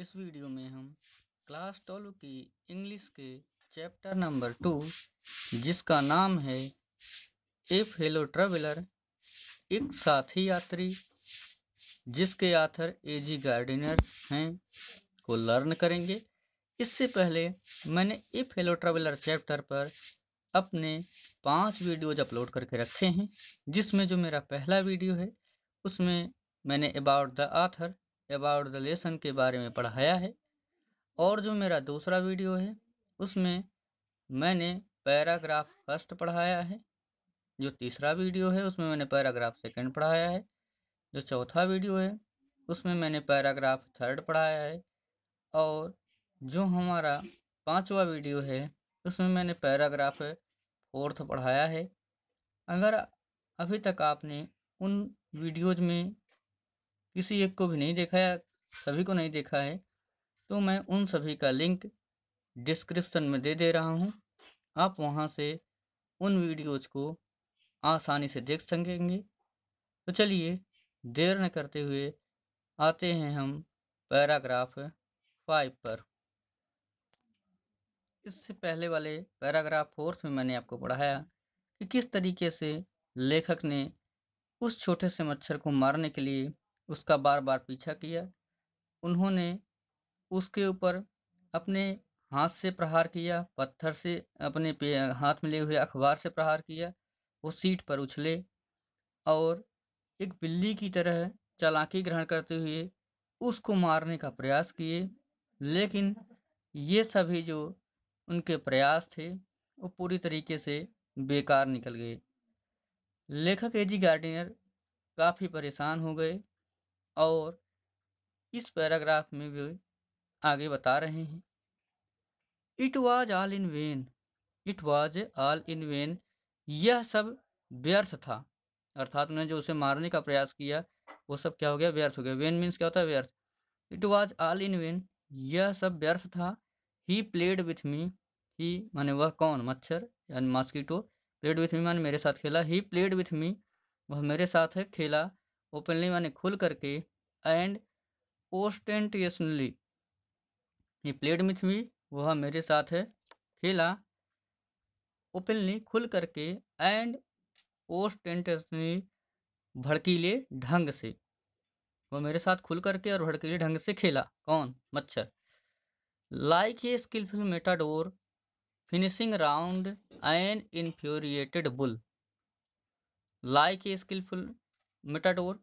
इस वीडियो में हम क्लास ट्वेल्व की इंग्लिश के चैप्टर नंबर टू जिसका नाम है ए फेलो ट्रेवलर एक साथी यात्री जिसके आथर ए जी गार्डनर हैं को लर्न करेंगे इससे पहले मैंने ए फेलो ट्रेवलर चैप्टर पर अपने पांच वीडियोज अपलोड करके रखे हैं जिसमें जो मेरा पहला वीडियो है उसमें मैंने about the author about the lesson के बारे में पढ़ाया है और जो मेरा दूसरा वीडियो है उसमें मैंने पैराग्राफ फर्स्ट पढ़ाया है जो तीसरा वीडियो है उसमें मैंने पैराग्राफ सेकंड पढ़ाया है जो चौथा वीडियो है उसमें मैंने पैराग्राफ थर्ड पढ़ाया है और जो हमारा पांचवा वीडियो है उसमें मैंने पैराग्राफ फोर्थ पढ़ाया है अगर अभी तक आपने उन वीडियोज में किसी एक को भी नहीं देखा है सभी को नहीं देखा है तो मैं उन सभी का लिंक डिस्क्रिप्शन में दे दे रहा हूँ आप वहाँ से उन वीडियोज को आसानी से देख सकेंगे तो चलिए देर न करते हुए आते हैं हम पैराग्राफ फाइव पर इससे पहले वाले पैराग्राफ फोर्थ में मैंने आपको पढ़ाया कि किस तरीके से लेखक ने उस छोटे से मच्छर को मारने के लिए उसका बार बार पीछा किया उन्होंने उसके ऊपर अपने हाथ से प्रहार किया पत्थर से अपने पे हाथ में लिए हुए अखबार से प्रहार किया वो सीट पर उछले और एक बिल्ली की तरह चालाकी ग्रहण करते हुए उसको मारने का प्रयास किए लेकिन ये सभी जो उनके प्रयास थे वो पूरी तरीके से बेकार निकल गए लेखक एजी गार्डिनर काफ़ी परेशान हो गए और इस पैराग्राफ में भी आगे बता रहे हैं it was all in vain it was all in vain यह सब व्यर्थ था अर्थात उन्होंने जो उसे मारने का प्रयास किया वो सब क्या हो गया व्यर्थ हो गया वेन मीन्स क्या होता है व्यर्थ it was all in vain यह सब व्यर्थ था ही प्लेड विथ मी ही माने वह कौन मच्छर यानी मॉस्किटो प्लेड विथ मी माने मेरे साथ खेला ही प्लेड विथ मी वह मेरे साथ खेला ओपनली माने खुल करके and ostentatiously he played with me वह मेरे साथ है खेला ओपनली खुल करके एंड ओस्टेंटेशनली भड़कीले ढंग से वह मेरे साथ खुल करके और भड़कीले ढंग से खेला कौन मच्छर like a skilful matador finishing round an infuriated bull like a skilful matador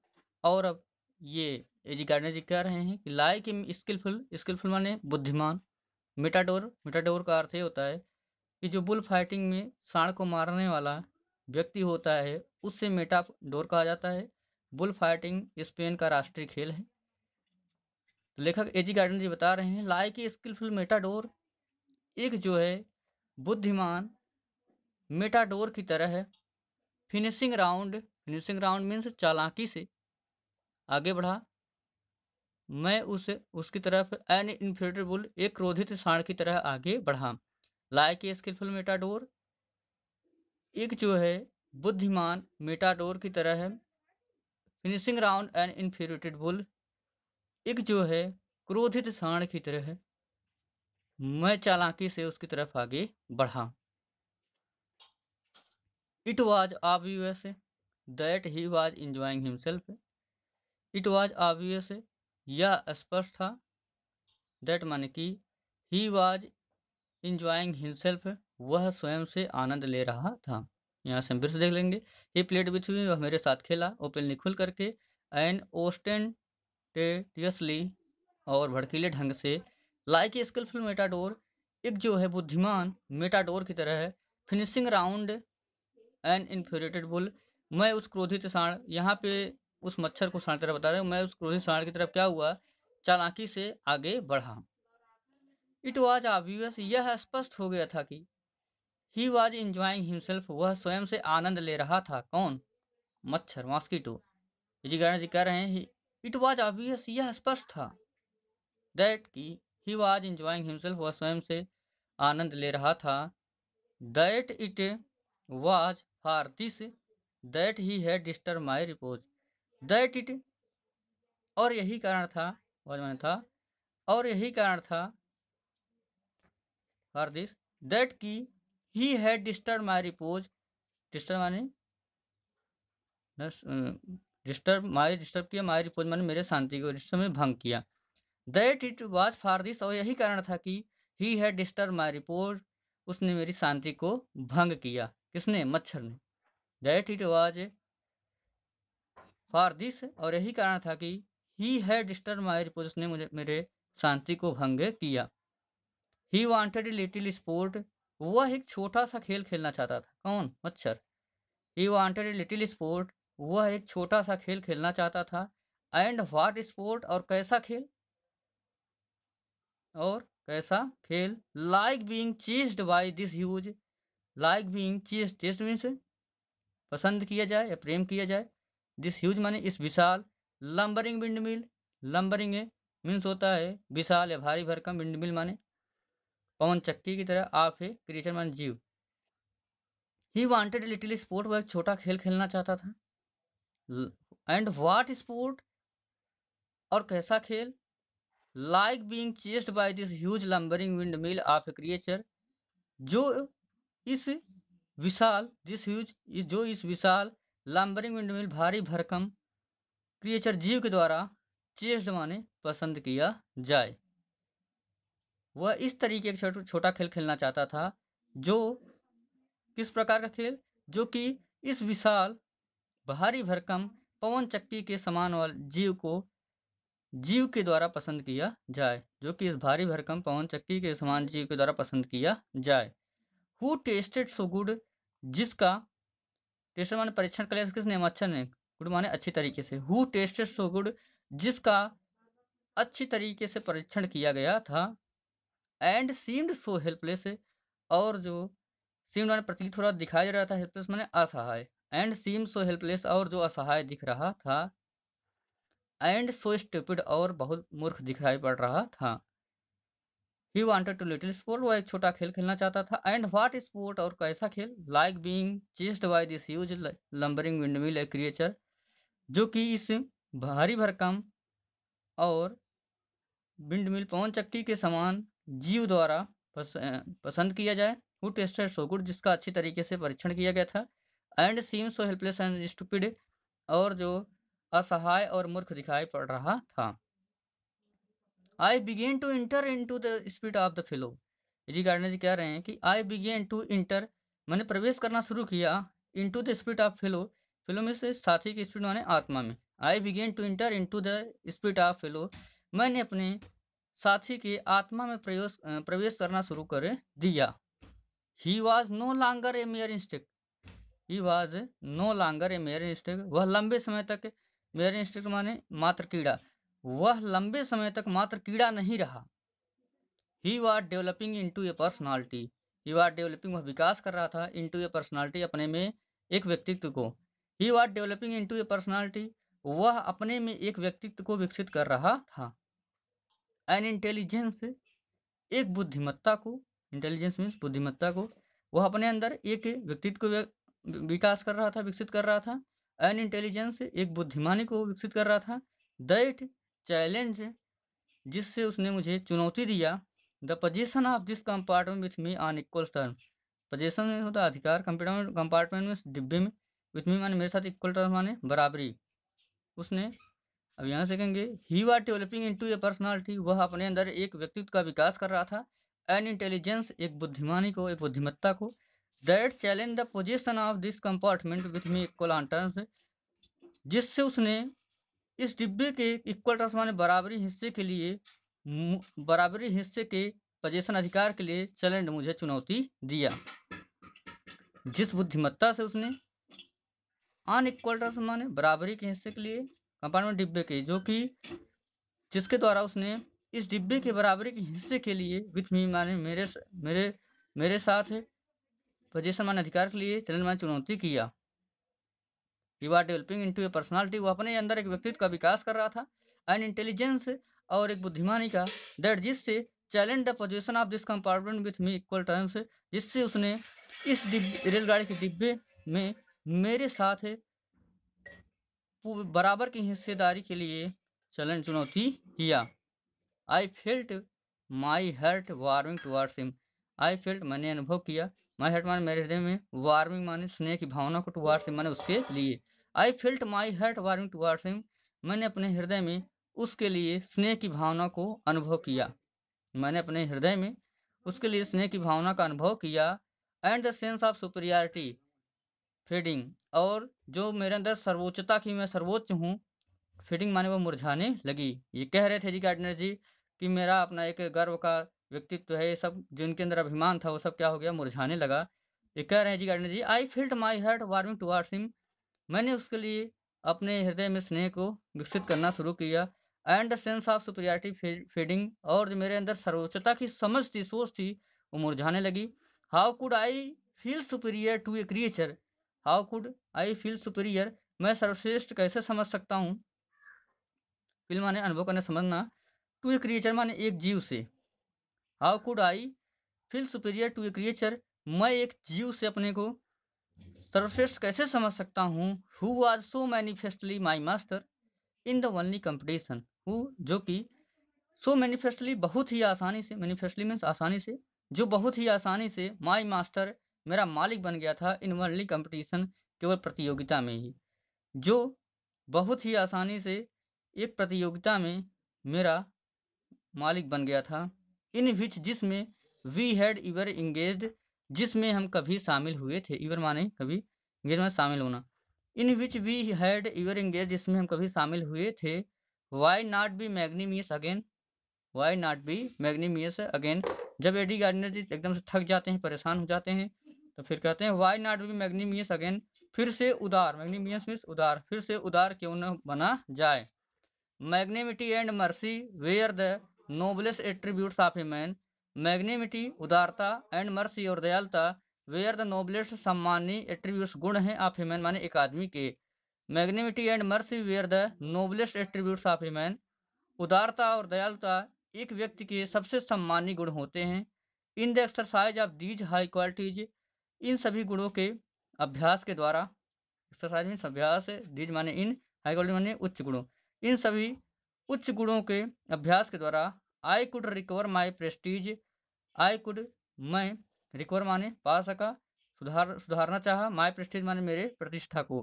और अब ये एजी गार्डनर जी कह रहे हैं कि लाइक इम स्किलफुल स्किलफुल माने बुद्धिमान मेटाडोर मेटाडोर का अर्थ ये होता है कि जो बुल फाइटिंग में सांड को मारने वाला व्यक्ति होता है उससे मेटाडोर कहा जाता है बुल फाइटिंग स्पेन का राष्ट्रीय खेल है तो लेखक एजी गार्डनर जी बता रहे हैं लाइक स्किलफुल मेटाडोर एक जो है बुद्धिमान मेटाडोर की तरह है finishing round finishing round means चालाकी से आगे बढ़ा मैं उसे उसकी तरफ एन इन्फेटर बुल एक क्रोधित साण की तरह आगे बढ़ा लाइक ए स्किलफुल मेटाडोर एक जो है बुद्धिमान मेटाडोर की तरह है finishing round an infuriated bull एक जो है क्रोधित साण की तरह है मैं चालाकी से उसकी तरफ आगे बढ़ा it was obvious that he was enjoying himself it was obvious यह स्पष्ट था दैट माने कि ही वॉज इंजॉइंग हिमसेल्फ वह स्वयं से आनंद ले रहा था यहाँ से हम फिर से देख लेंगे ही प्लेट विथ मी वह मेरे साथ खेला ओपनली खुल करके एंड ओस्टेंटेटियसली और भड़कीले ढंग से लाइक स्किलफुल मेटाडोर एक जो है बुद्धिमान मेटाडोर की तरह है finishing round and infuriated bull मैं उस क्रोधित सांड यहाँ पे उस मच्छर को सांड तरफ बता रहे हूँ मैं उस क्रोधित सांड की तरफ क्या हुआ चालाकी से आगे बढ़ा इट वॉज ऑब्वियस यह स्पष्ट हो गया था कि ही वॉज इंजॉइंग हिमसेल्फ वह स्वयं से आनंद ले रहा था कौन मच्छर मॉस्किटो जी गारण जी कह रहे हैं इट वॉज ऑब्वियस यह स्पष्ट था दैट कि ही वॉज इंजॉइंग हिमसेल्फ वह स्वयं से आनंद ले रहा था that it was for this that he had disturb my repose that it और यही कारण था वजमन था और यही कारण था फॉर दिस दैट की he had disturb my repose disturb माने डिस्टर्ब माई डिस्टर्ब किया माई रिपोज मैंने मेरे शांति को डिस्टर्ब में भंग किया that it was for this और यही कारण था कि ही है डिस्टर्ब माई रिपोज उसने मेरी शांति को भंग किया किसने मच्छर ने that it was for this और यही कारण था कि ही है डिस्टर्ब माई रिपोज ने मुझे मेरे शांति को भंग किया ही वॉन्टेड लिटिल स्पोर्ट वह एक छोटा सा खेल खेलना चाहता था कौन मच्छर ही वॉन्टेड लिटिल स्पोर्ट वह एक छोटा सा खेल खेलना चाहता था एंड वाट स्पोर्ट और कैसा खेल और कैसा खेल like being chased by this huge like being chased taste means पसंद किया जाए या प्रेम किया जाए दिस ह्यूज माने इस विशाल lumbering windmill lumbering means होता है विशाल या भारी भरकम विंड मिल माने पवन चक्की की तरह आप है क्रिएचर माने जीव ही वॉन्टेड लिटिल स्पोर्ट वह एक छोटा खेल खेलना चाहता था एंड वाट स्पोर्ट और कैसा खेल like being chased by this huge lumbering windmill of a creature जो इस विशाल दिस ह्यूज इस जो इस विशाल लैम्बरिंग विंडमिल भारी भरकम क्रिएचर जीव के द्वारा चेस्ट माने पसंद किया जाए वह इस तरीके का छोटा छोटा खेल खेलना चाहता था जो किस प्रकार का खेल जो कि इस विशाल भारी भरकम पवन चक्की के समान वाले जीव को जीव के द्वारा पसंद किया जाए जो कि इस भारी भरकम पवन चक्की के समान जीव के द्वारा पसंद किया जाए हु टेस्टेड सो गुड जिसका टेस्टर माने परीक्षण कर लिया किसने मच्छर ने गुड माने अच्छी तरीके से हु टेस्टेड सो गुड जिसका अच्छी तरीके से परीक्षण किया गया था एंड सीम्ड सो हेल्पलेस और जो सीम्ड माने प्रतीत थोड़ा दिखाई दे रहा था हेल्पलेस माने असहाय एंड सीम सो हेल्पलेस और जो असहाय दिख रहा था एंड सो स्टूपिड और बहुत मूर्ख दिखाई पड़ रहा था he wanted to little sport वह एक छोटा खेल खेलना चाहता था एंड वाट स्पोर्ट और कैसा खेल like being chased by this huge lumbering windmill a creature जो कि इस भारी भरकम और विंडमिल पवन चक्की के समान जीव द्वारा पस, पसंद किया जाए हु टेस्टेड सो गुड जिसका अच्छी तरीके से परीक्षण किया गया था and seem so helpless and stupid और जो असहाय और मूर्ख दिखाई पड़ रहा था I begin to enter into the spirit of the fellow G Gardiner ji कह रहे हैं कि आई बिगेन टू इंटर मैंने प्रवेश करना शुरू किया into the spirit of fellow fellow में से साथी की स्पीड माने आत्मा में I begin to enter into the spirit of fellow मैंने अपने साथी के आत्मा में प्रवेश प्रवेश करना शुरू कर दिया he was no longer a mere insect he was no longer a mere insect वह लंबे समय तक मेयर इंस्टिक माने मात्र कीड़ा वह लंबे समय तक मात्र कीड़ा नहीं रहा he was developing into a personality he was developing वह विकास कर रहा था इन टू ए पर्सनैलिटी अपने में एक व्यक्तित्व को he was developing into a personality वह अपने में एक व्यक्तित्व को विकसित कर रहा था एन इंटेलिजेंस एक बुद्धिमत्ता को इंटेलिजेंस मीन्स बुद्धिमत्ता को वह अपने अंदर एक व्यक्तित्व को विकास कर रहा था विकसित कर रहा था एन इंटेलिजेंस एक बुद्धिमानी को विकसित कर रहा था दैट चैलेंज जिससे उसने मुझे चुनौती दिया the position of this compartment with me on equal term position में होता अधिकार कंप्यूटर कंपार्टमेंट में डिब्बे में विथ मी माने मेरे साथ इक्वल टर्म माने बराबरी उसने अब यहाँ से कहेंगे he was developing into a personality वह अपने अंदर एक व्यक्तित्व का विकास कर रहा था एन इंटेलिजेंस एक बुद्धिमानी को एक बुद्धिमत्ता को that challenge the position of this compartment with me equal on terms जिससे उसने इस डिब्बे के इक्वल टर्स माने बराबरी हिस्से के लिए बराबरी हिस्से के पजेशन अधिकार के लिए चैलेंज मुझे चुनौती दिया जिस बुद्धिमत्ता से उसने अन इक्वल टर्स माने बराबरी के हिस्से के लिए कंपार्टमेंट डिब्बे के जो कि जिसके द्वारा उसने इस डिब्बे के बराबरी के हिस्से के लिए विथ मी माने मेरे मेरे मेरे साथ पजेशन मान अधिकार के लिए चैलेंज माने चुनौती किया you are developing into a personality वो अपने अंदर एक व्यक्तित्व का विकास कर रहा था एंड इंटेलिजेंस और एक बुद्धिमानी का दैट जिससे challenge the position of this compartment with me equal terms जिससे उसने इस रेलगाड़ी के डिब्बे में मेरे साथ बराबर की हिस्सेदारी के लिए चैलेंज चुनौती किया I felt my heart warming towards him I felt मैंने अनुभव किया माई हर्ट माने मेरे हृदय में वार्मिंग माने स्नेह की भावना को टुवार्स माने उसके लिए I felt my heart warming towards him मैंने अपने हृदय में उसके लिए स्नेह की भावना को अनुभव किया मैंने अपने हृदय में उसके लिए स्नेह की भावना का अनुभव किया and the sense of superiority fading और जो मेरे अंदर सर्वोच्चता की मैं सर्वोच्च हूँ फीडिंग माने वो मुरझाने लगी ये कह रहे थे जी गार्डनर जी कि मेरा अपना एक गर्व का व्यक्तित्व है ये सब जिनके अंदर अभिमान था वो सब क्या हो गया मुरझाने लगा ये कह रहे हैं G Gardiner ji I felt my heart warming to him मैंने उसके लिए अपने हृदय में स्नेह को विकसित करना शुरू किया and the sense of superiority fading और जो मेरे अंदर सर्वोच्चता की समझ थी सोच थी वो मुरझाने लगी how could I feel superior to a creature how could I feel superior मैं सर्वश्रेष्ठ कैसे समझ सकता हूँ फिल्म माने अनुभव करने समझना टू ए क्रिएचर माने एक जीव से how could I feel superior to a creature मैं एक जीव से अपने को सर्वश्रेष्ठ कैसे समझ सकता हूँ हु आज so manifestly my master in the only competition who जो कि सो मैनिफेस्टली बहुत ही आसानी से मैनिफेस्टली मीन्स आसानी से जो बहुत ही आसानी से माई मास्टर मेरा मालिक बन गया था इन वनली कंपटीशन केवल प्रतियोगिता में ही जो बहुत ही आसानी से एक प्रतियोगिता में मेरा मालिक बन गया था इन विच जिसमें वी हैड इवर इंगेज जिसमें हम कभी शामिल हुए थे इवर माने कभी इंगेज में शामिल होना in which we had ever engage जिसमें हम कभी शामिल हुए थे why not be magnanimous again why not be magnanimous again जब एडी गार्डनर जी एकदम से थक जाते हैं परेशान हो जाते हैं तो फिर कहते हैं why not be magnanimous again फिर से उदार मैग्नीमियस मीन्स उदार फिर से उदार क्यों न बना जाए magnanimity and mercy were the noblest attributes of a man magnanimity उदारता एंड मर्सी और दयालता वेयर द नोबलेस्ट सम्मानी एट्रीब्यूट्स गुण हैं ऑफ ए मैन माने एक आदमी के magnanimity and mercy were the noblest attributes of a man उदारता और दयालता एक व्यक्ति के सबसे सम्मानी गुण होते हैं in the exercise of these high qualities इन सभी गुणों के अभ्यास के द्वारा एक्सरसाइज मीन्स अभ्यास दीज माने इन हाई क्वालिटी माने उच्च गुणों इन सभी उच्च गुणों के अभ्यास के द्वारा I could recover my prestige I could मैं रिकवर माने पा सका सुधार सुधारना चाहा माई प्रेस्टीज माने मेरे प्रतिष्ठा को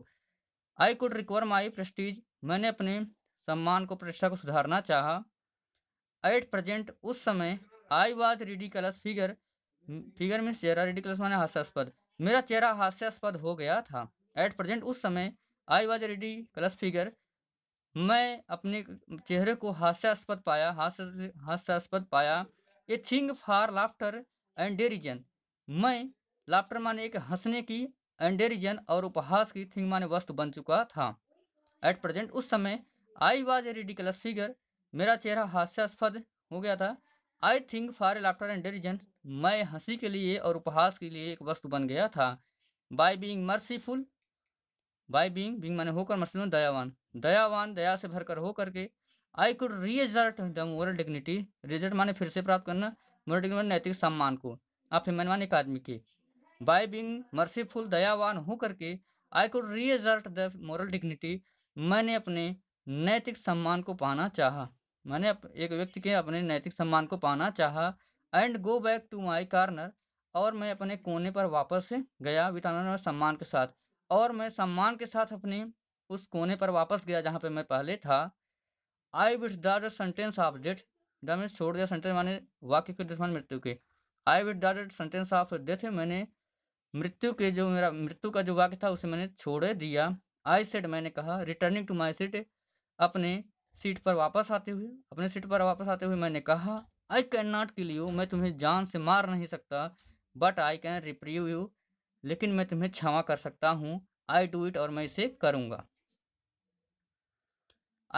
I could recover my prestige मैंने अपने सम्मान को प्रतिष्ठा को सुधारना चाहा एट प्रेजेंट उस समय I was ridiculous figure figure means चेहरा रिडिकलस माने हास्यास्पद मेरा चेहरा हास्यास्पद हो गया था एट प्रेजेंट उस समय I was ridiculous figure मैं अपने चेहरे को हास्यास्पद पाया हास्य हास्यास्पद पाया a thing for laughter and derision मैं लाफ्टर माने एक हंसने की एंड डेरिजन और उपहास की थिंग माने वस्तु बन चुका था एट प्रेजेंट उस समय आई वॉज ए रिडिकलस फिगर मेरा चेहरा हास्यास्पद हो गया था I think for a laughter and derision मैं हंसी के लिए और उपहास के लिए एक वस्तु बन गया था by being merciful by being being माने होकर मर्सीफुल दयावान दयावान दया से भरकर हो करके I could reassert the moral dignity reassert माने फिर से प्राप्त करना मोरल डिग्निटी नैतिक सम्मान को आप मनमान एक आदमी के बाय बिंग मर्सीफुल दयावान हो करके I could reassert the moral dignity मैंने अपने नैतिक सम्मान को पाना चाहा मैंने एक व्यक्ति के अपने नैतिक सम्मान को पाना चाहा and go back to my corner और मैं अपने कोने पर वापस गया विटानर सम्मान के साथ और मैं सम्मान के साथ अपने उस कोने पर वापस गया जहाँ पर मैं पहले था I withdraw the sentence of death डा छोड़ दिया सेंटेंस माने वाक्य के दुश्मन मृत्यु के I withdraw the sentence of death मैंने मृत्यु के जो मेरा मृत्यु का जो वाक्य था उसे मैंने छोड़ दिया आई सेट मैंने कहा रिटर्निंग टू माई सीट अपने सीट पर वापस आते हुए अपने सीट पर वापस आते हुए मैंने कहा I can not kill you मैं तुम्हें जान से मार नहीं सकता but I can reprieve you लेकिन मैं तुम्हें क्षमा कर सकता हूँ आई डू इट और मैं इसे करूँगा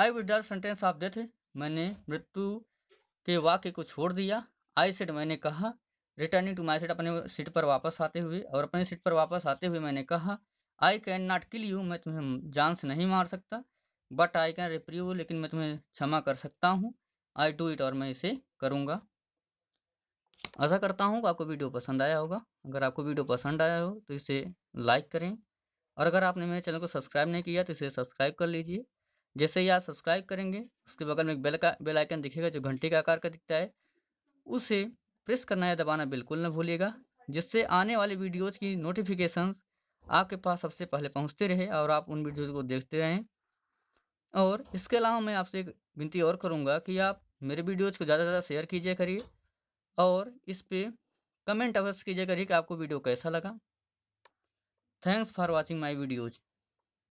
I withdraw sentence of death मैंने मृत्यु के वाक्य को छोड़ दिया आई सेट मैंने कहा रिटर्निंग टू माई सेट अपने सीट पर वापस आते हुए और अपने सीट पर वापस आते हुए मैंने कहा I can not kill you मैं तुम्हें जान से नहीं मार सकता but I can reprieve you लेकिन मैं तुम्हें क्षमा कर सकता हूँ आई डू इट और मैं इसे करूँगा ऐसा करता हूँ आपको वीडियो पसंद आया होगा अगर आपको वीडियो पसंद आया हो तो इसे लाइक करें और अगर आपने मेरे चैनल को सब्सक्राइब नहीं किया तो इसे सब्सक्राइब कर लीजिए जैसे ही आप सब्सक्राइब करेंगे उसके बगल में एक बेल का बेल आइकन दिखेगा जो घंटे का आकार का दिखता है उसे प्रेस करना या दबाना बिल्कुल ना भूलिएगा जिससे आने वाले वीडियोज़ की नोटिफिकेशंस आपके पास सबसे पहले पहुंचते रहे और आप उन वीडियोज़ को देखते रहें और इसके अलावा मैं आपसे एक विनती और करूँगा कि आप मेरे वीडियोज़ को ज़्यादा से ज़्यादा शेयर कीजिए करिए और इस पर कमेंट अवश्य कीजिए करिए कि आपको वीडियो कैसा लगा thanks for watching my videos